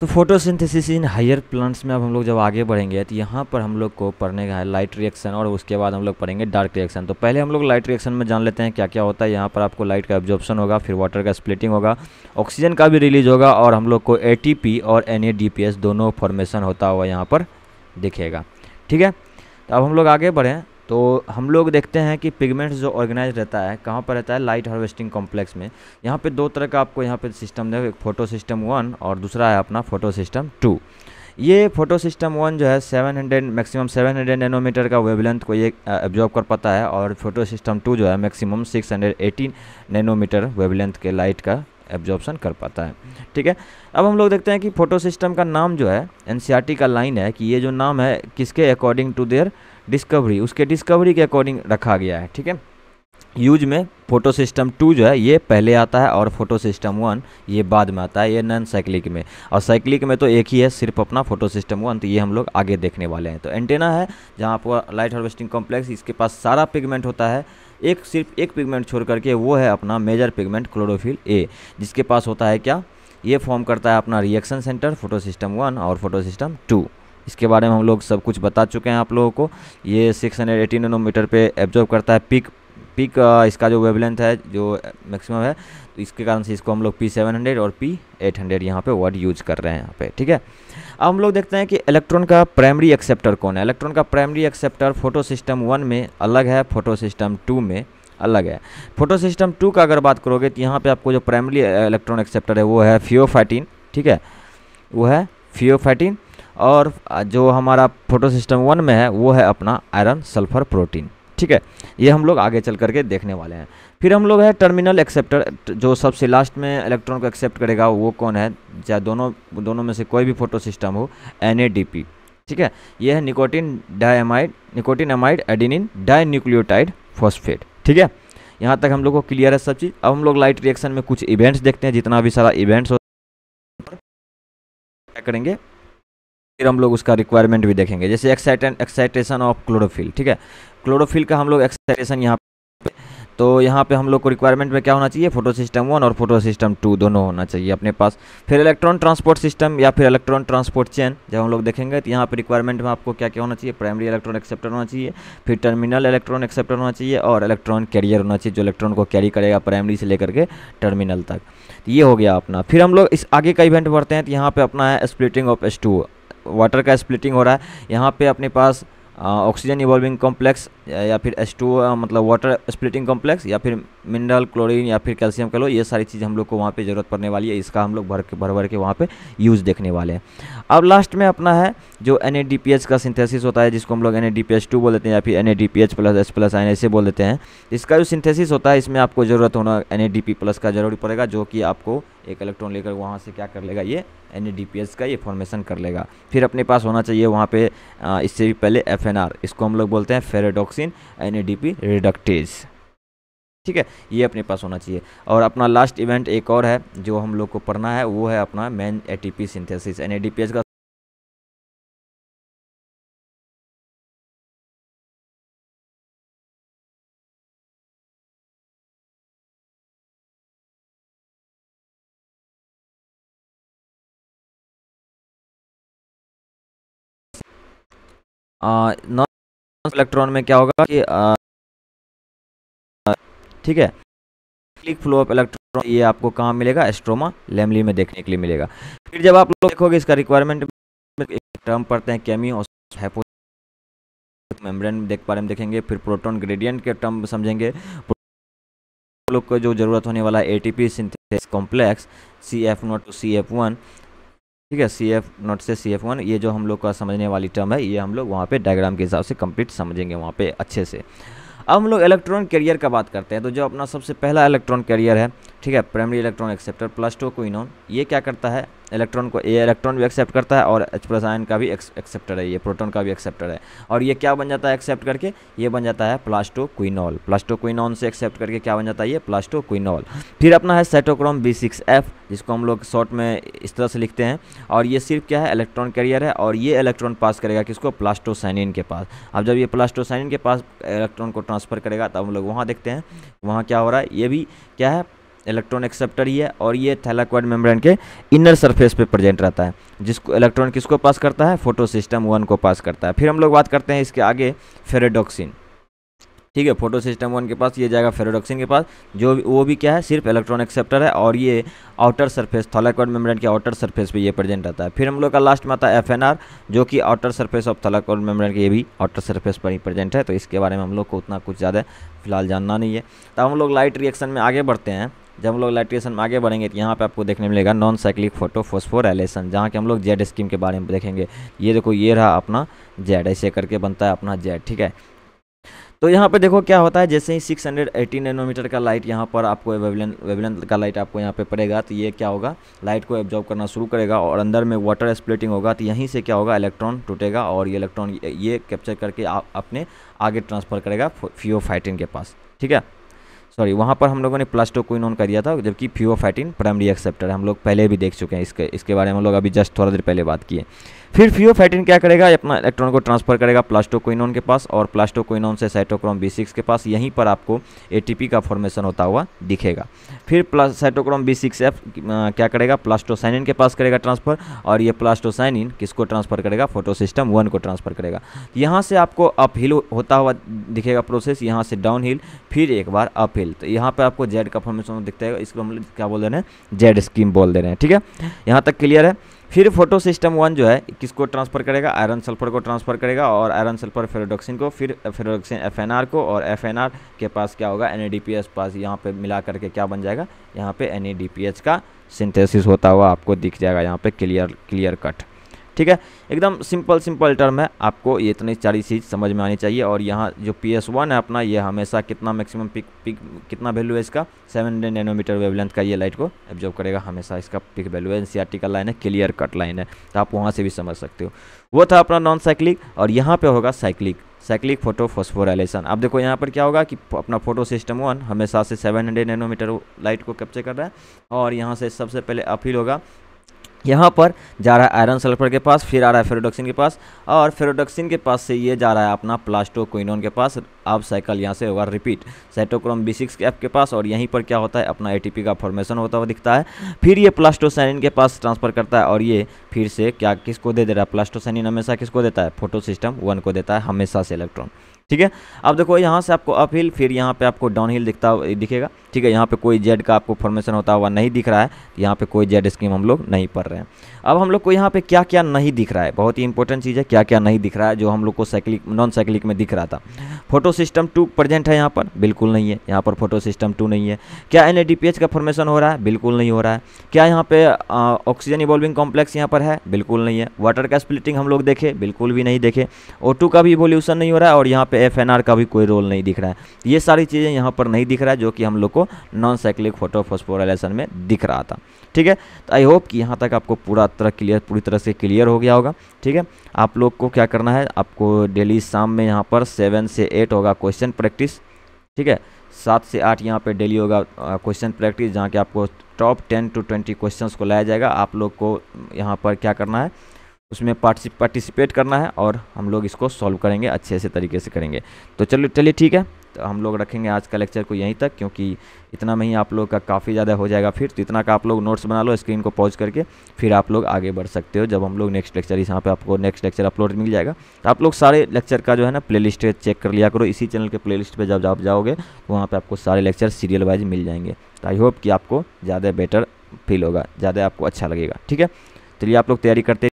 तो photosynthesis in higher plants में अब हम लोग जब आगे बढ़ेंगे तो यहाँ पर हम लोग को पढ़ने का है लाइट रिएक्शन और उसके बाद हम लोग पढ़ेंगे डार्क रिएक्शन तो पहले हम लोग लाइट रिएक्शन में जान लेते हैं क्या क्या होता है यहाँ पर आपको लाइट का एब्जॉर्प्शन होगा फिर वाटर का स्प्लिटिंग होगा ऑक्सीजन का भी रिलीज होगा और हम लोग को ए और एन दोनों फॉर्मेशन होता हुआ यहाँ पर दिखेगा ठीक है तो अब हम लोग आगे बढ़ें तो हम लोग देखते हैं कि पिगमेंट्स जो ऑर्गेनाइज रहता है कहाँ पर रहता है लाइट हार्वेस्टिंग कॉम्प्लेक्स में यहाँ पे दो तरह का आपको यहाँ पे सिस्टम देखो एक फोटो सिस्टम वन और दूसरा है अपना फोटो सिस्टम टू ये फोटो सिस्टम वन जो है 700 मैक्सिमम 700 नैनोमीटर का वेवलेंथ को ये एब्जॉर्ब uh, कर पाता है और फोटो सिस्टम टू जो है मैक्सिमम सिक्स नैनोमीटर वेवलेंथ के लाइट का एब्जॉर्बसन कर पाता है ठीक है अब हम लोग देखते हैं कि फोटो सिस्टम का नाम जो है एन e का लाइन है कि ये जो नाम है किसके अकॉर्डिंग टू देयर डिस्कवरी उसके डिस्कवरी के अकॉर्डिंग रखा गया है ठीक है यूज में फोटो सिस्टम टू जो है ये पहले आता है और फोटो सिस्टम वन ये बाद में आता है ये नॉन साइक्लिक में और साइक्लिक में तो एक ही है सिर्फ अपना फोटो सिस्टम वन तो ये हम लोग आगे देखने वाले हैं तो एंटेना है जहाँ पर लाइट हार्वेस्टिंग कॉम्प्लेक्स इसके पास सारा पिगमेंट होता है एक सिर्फ एक पिगमेंट छोड़ करके वो है अपना मेजर पिगमेंट क्लोरोफिल ए जिसके पास होता है क्या ये फॉर्म करता है अपना reaction centre photo system one और फोटो सिस्टम टू इसके बारे में हम लोग सब कुछ बता चुके हैं आप लोगों को ये सिक्स हंड्रेड एटीन नैनोमीटर पे एब्जॉर्व करता है पिक पिक इसका जो वेवलेंथ है जो मैक्सिमम है तो इसके कारण से इसको हम लोग पी सेवन हंड्रेड और पी एट हंड्रेड यहाँ पर वर्ड यूज कर रहे हैं यहाँ पे ठीक है अब हम लोग देखते हैं कि इलेक्ट्रॉन का प्राइमरी एक्सेप्टर कौन है इलेक्ट्रॉन का primary acceptor photo system one में अलग है फोटो सिस्टम टू में अलग है फोटो सिस्टम टू का अगर बात करोगे तो यहाँ पे आपको जो प्राइमरी इलेक्ट्रॉन एक्सेप्टर है वो है फियोफाइटिन ठीक है वो है फियोफाइटिन और जो हमारा फोटो सिस्टम वन में है वो है अपना आयरन सल्फर प्रोटीन ठीक है ये हम लोग आगे चल करके देखने वाले हैं फिर हम लोग है टर्मिनल एक्सेप्टर जो सबसे लास्ट में इलेक्ट्रॉन को एक्सेप्ट करेगा वो कौन है चाहे दोनों दोनों में से कोई भी फोटो सिस्टम हो एन ठीक है यह है nicotine diamide nicotine amide adenine dinucleotide phosphate ठीक है यहाँ तक हम लोग को क्लियर है सब चीज़ अब हम लोग लाइट रिएक्शन में कुछ इवेंट्स देखते हैं जितना भी सारा इवेंट्स हो करेंगे फिर हम लोग उसका रिक्वायरमेंट भी देखेंगे जैसे एक्साइटेंट एक्साइटेशन ऑफ क्लोरोफिल ठीक है क्लोरोफिल का हम लोग एक्साइटेशन यहाँ पे तो यहाँ पे हम लोग को रिक्वायरमेंट में क्या होना चाहिए फोटो सिस्टम वन और फोटो सिस्टम टू दोनों होना चाहिए अपने पास फिर इलेक्ट्रॉन ट्रांसपोर्ट सिस्टम या फिर इलेक्ट्रॉन ट्रांसपोर्ट चेन जब हम लोग देखेंगे तो यहाँ पे रिक्वायरमेंट में आपको क्या क्या होना चाहिए प्राइमरी इलेक्ट्रॉन एक्सेप्टर होना चाहिए फिर टर्मिनल इलेक्ट्रॉन एक्सेप्टर होना चाहिए और इलेक्ट्रॉन कैरियर होना चाहिए जो इलेक्ट्रॉन को कैरी करेगा प्राइमरी से लेकर के टर्मिनल तक तो ये हो गया अपना फिर हम लोग इस आगे का इवेंट बढ़ते हैं तो यहाँ पर अपना है स्प्लिटिंग ऑफ एस वाटर का स्प्लिटिंग हो रहा है यहाँ पे अपने पास ऑक्सीजन इवॉल्विंग कॉम्प्लेक्स या फिर एच मतलब वाटर स्प्लिटिंग कॉम्प्लेक्स या फिर मिनरल क्लोरीन या फिर कैल्शियम कह लो ये सारी चीज़ हम लोग को वहाँ पे ज़रूरत पड़ने वाली है इसका हम लोग भर के भर भर के वहाँ पे यूज़ देखने वाले हैं अब लास्ट में अपना है जो एन का सिंथेसिस होता है जिसको हम लोग एन ए बोल देते हैं या फिर N A plus S plus I ऐसे बोल देते हैं इसका जो सिंथेसिस होता है इसमें आपको ज़रूरत होना एन प्लस का जरूरी पड़ेगा जो कि आपको एक इलेक्ट्रॉन लेकर वहाँ से क्या कर लेगा ये एन का ये फॉर्मेशन कर लेगा फिर अपने पास होना चाहिए वहाँ पर इससे भी पहले एफ इसको हम लोग बोलते हैं फेरेडॉक्सिन एन रिडक्टेज ठीक है ये अपने पास होना चाहिए और अपना लास्ट इवेंट एक और है जो हम लोग को पढ़ना है वो है अपना मेन एटीपी सिंथेसिस एन का नॉन इलेक्ट्रॉन में क्या होगा कि आ, ठीक है क्लिक फ्लो ऑफ इलेक्ट्रॉन ये आपको कहाँ मिलेगा एस्ट्रोमा लेमली में देखने के लिए मिलेगा फिर जब आप लोग देखोगे इसका रिक्वायरमेंट टर्म पढ़ते हैं केमी और हैपो मेम्ब्रेन देख बारे में देखेंगे फिर प्रोटॉन ग्रेडियंट के टर्म समझेंगे लोग को जो ज़रूरत होने वाला A T P synthase complex C F naught to C F one ठीक है सी एफ नॉट से सी एफ वन ये जो हम लोग का समझने वाली टर्म है ये हम लोग वहाँ पे डायग्राम के हिसाब से कंप्लीट समझेंगे वहाँ पे अच्छे से अब हम लोग इलेक्ट्रॉन कैरियर का बात करते हैं तो जो अपना सबसे पहला इलेक्ट्रॉन कैरियर है ठीक है primary electron acceptor plastoquinone ये क्या करता है इलेक्ट्रॉन को ए इलेक्ट्रॉन भी एक्सेप्ट करता है और एच प्लस आयन का भी एक्सेप्टर है ये प्रोटॉन का भी एक्सेप्टर है और ये क्या बन जाता है एक्सेप्ट करके ये बन जाता है प्लास्टो क्विनॉल प्लास्टो क्विनॉन से एक्सेप्ट करके क्या बन जाता है ये प्लास्टो क्विनॉल फिर अपना है साइटोक्रोम बी सिक्स एफ जिसको हम लोग शॉर्ट में इस तरह से लिखते हैं और ये सिर्फ क्या है इलेक्ट्रॉन कैरियर है और ये इलेक्ट्रॉन पास करेगा किसको प्लास्टोसाइनिन के पास अब जब ये प्लास्टोसाइनिन के पास इलेक्ट्रॉन को ट्रांसफ़र करेगा तब हम लोग वहाँ देखते हैं वहाँ क्या हो रहा है ये भी क्या है इलेक्ट्रॉन एक्सेप्टर ही है और ये थैलाक्वाइड मेम्ब्रेन के इनर सरफेस पे प्रेजेंट रहता है जिसको इलेक्ट्रॉन किसको पास करता है फोटो सिस्टम वन को पास करता है फिर हम लोग बात करते हैं इसके आगे फेरेडोक्सिन ठीक है फोटो सिस्टम वन के पास ये जाएगा फेरोडोक्सिन के पास जो वो भी क्या है सिर्फ इलेक्ट्रॉन एक्सेप्टर है और ये आउटर सरफेस थोलाकॉड मेम्ब्रेन के आउटर सरफेस पे ये प्रेजेंट रहता है फिर हम लोग का लास्ट में आता है एफ जो कि outer surface of thylakoid membrane के ये भी आउटर सरफेस पर ही प्रेजेंट है तो इसके बारे में हम लोग को उतना कुछ ज़्यादा फिलहाल जानना नहीं है तो हम लोग लाइट रिएक्शन में आगे बढ़ते हैं जब हम लोग इलेक्ट्रिकेशन में आगे बढ़ेंगे तो यहाँ पे आपको देखने मिलेगा non cyclic photo phosphorylation जहाँ के हम लोग जेड स्कीम के बारे में देखेंगे ये देखो ये रहा अपना जेड ऐसे करके बनता है अपना जेड ठीक है तो यहाँ पे देखो क्या होता है जैसे ही 680 नैनोमीटर का लाइट यहाँ पर आपको वेवलन वेवलन का लाइट आपको यहाँ पे पड़ेगा तो ये क्या होगा लाइट को एब्जॉर्व करना शुरू करेगा और अंदर में वाटर स्प्लिटिंग होगा तो यहीं से क्या होगा इलेक्ट्रॉन टूटेगा और ये इलेक्ट्रॉन ये कैप्चर करके आप अपने आगे ट्रांसफ़र करेगा फ्यो के पास ठीक है सॉरी वहाँ पर हम लोगों ने प्लास्टोकोइन ऑन कर दिया था जबकि फ्यूओफाइटिन प्राइमरी एक्सेप्टर हम लोग पहले भी देख चुके हैं इसके इसके बारे में हम लोग अभी जस्ट थोड़ा देर पहले बात किए फिर फ्यूफेटिन क्या करेगा अपना इलेक्ट्रॉन को ट्रांसफर करेगा प्लास्टोकोइनोन के पास और प्लास्टोकोइनोन से साइटोक्रोम बी के पास यहीं पर आपको ए का फॉर्मेशन होता हुआ दिखेगा फिर साइटोक्रोम बी सिक्स एफ क्या करेगा प्लास्टोसाइनिन के पास करेगा ट्रांसफर और ये प्लास्टोसाइनिन किसको ट्रांसफर करेगा सिस्टम वन को ट्रांसफर करेगा यहाँ से आपको अप हिल होता हुआ दिखेगा प्रोसेस यहाँ से डाउन हिल फिर एक बार अप हिल तो यहाँ पर आपको जेड का फॉर्मेशन दिखता है इसको हम क्या बोल दे रहे हैं जेड स्कीम बोल दे रहे हैं ठीक है यहाँ तक क्लियर है फिर फोटो सिस्टम वन जो है किसको ट्रांसफ़र करेगा आयरन सल्फर को ट्रांसफ़र करेगा और आयरन सल्फर फेरोडोक्सिन को फिर फेरोडोक्सिन एफएनआर को और एफएनआर के पास क्या होगा एनएडीपीएस पास यहाँ पे मिला करके क्या बन जाएगा यहाँ पे एनएडीपीएच का सिंथेसिस होता हुआ आपको दिख जाएगा यहाँ पे क्लियर क्लियर कट ठीक है एकदम सिंपल सिंपल टर्म है आपको ये इतनी सारी चीज़ समझ में आनी चाहिए और यहाँ जो पी एस वन है अपना ये हमेशा कितना मैक्सिमम पिक पिक कितना वैल्यू है इसका सेवन हंड्रेड नैनोमीटर वेवलेंथ का ये लाइट को एब्जॉर्व करेगा हमेशा इसका पिक वैल्यू है टी का लाइन है क्लियर कट लाइन है तो आप वहाँ से भी समझ सकते हो वो था अपना नॉन साइक्लिक और यहाँ पर होगा साइक्लिक साइक्लिक फोटो फोस्फोराइलेशन अब देखो यहाँ पर क्या होगा कि अपना फोटो सिस्टम वन हमेशा से 700 नैनोमीटर लाइट को कैप्चर कर रहा है और यहाँ से सबसे पहले अपील होगा यहाँ पर जा रहा है आयरन सल्फर के पास फिर आ रहा है फेरोडक्सिन के पास और फेरोडक्सिन के पास से ये जा रहा है अपना प्लास्टोक्विनोन के पास अब साइकिल यहाँ से होगा repeat cytochrome B six F के पास और यहीं पर क्या होता है अपना एटीपी का फॉर्मेशन होता हुआ दिखता है फिर ये प्लास्टोसैनिन के पास ट्रांसफर करता है और ये फिर से क्या किसको दे दे रहा है प्लास्टोसैनिन हमेशा किसको देता है फोटो सिस्टम वन को देता है हमेशा से इलेक्ट्रॉन ठीक है अब देखो यहाँ से आपको अप हिल फिर यहाँ पे आपको डाउन हिल दिखता दिखेगा ठीक है यहाँ पे कोई जेड का आपको फॉर्मेशन होता हुआ नहीं दिख रहा है यहाँ पे कोई जेड स्कीम हम लोग नहीं पढ़ रहे हैं अब हम लोग को यहाँ पे क्या क्या नहीं दिख रहा है बहुत ही इंपॉर्टेंट चीज़ है क्या क्या नहीं दिख रहा है जो हम लोग को साइक्लिक नॉन साइक्लिक में दिख रहा था फोटो सिस्टम टू प्रजेंट है यहाँ पर बिल्कुल नहीं है यहाँ पर फोटो सिस्टम टू नहीं है क्या एन का फॉर्मेशन हो रहा है बिल्कुल नहीं हो रहा है क्या यहाँ पे ऑक्सीजन इवॉल्विंग कॉम्प्लेक्स यहाँ पर है बिल्कुल नहीं है वाटर का स्प्लिटिंग हम लोग देखे बिल्कुल भी नहीं देखे ओ का भी इवोल्यूशन नहीं हो रहा है और यहाँ पे एफ का भी कोई रोल नहीं दिख रहा है ये सारी चीज़ें यहाँ पर नहीं दिख रहा है जो कि हम लोग को नॉन साइक्लिक फोटोफोस्फोरेलेशन में दिख रहा था ठीक है तो आई होप कि यहाँ तक आपको पूरा तरह क्लियर पूरी तरह से क्लियर हो गया होगा ठीक है आप लोग को क्या करना है आपको डेली शाम में यहाँ पर सेवन से एट होगा क्वेश्चन प्रैक्टिस ठीक है सात से आठ यहाँ पर डेली होगा क्वेश्चन प्रैक्टिस जहाँ के आपको top ten to twenty question को लाया जाएगा आप लोग को यहाँ पर क्या करना है उसमें पार्टिसिपेट करना है और हम लोग इसको सॉल्व करेंगे अच्छे से तरीके से करेंगे तो चलो चलिए ठीक है तो हम लोग रखेंगे आज का लेक्चर को यहीं तक क्योंकि इतना में ही आप लोग का काफ़ी ज़्यादा हो जाएगा फिर तो इतना का आप लोग नोट्स बना लो स्क्रीन को पॉज करके फिर आप लोग आगे बढ़ सकते हो जब हम लोग नेक्स्ट लेक्चर इस यहाँ पर आपको नेक्स्ट लेक्चर अपलोड मिल जाएगा तो आप लोग सारे लेक्चर का जो है ना प्ले चेक कर लिया करो इसी चैनल के प्ले लिस्ट जब आप जाओगे तो वहाँ पर आपको सारे लेक्चर सीरियल वाइज मिल जाएंगे तो आई होप कि आपको ज़्यादा बेटर फील होगा ज़्यादा आपको अच्छा लगेगा ठीक है चलिए आप लोग तैयारी करते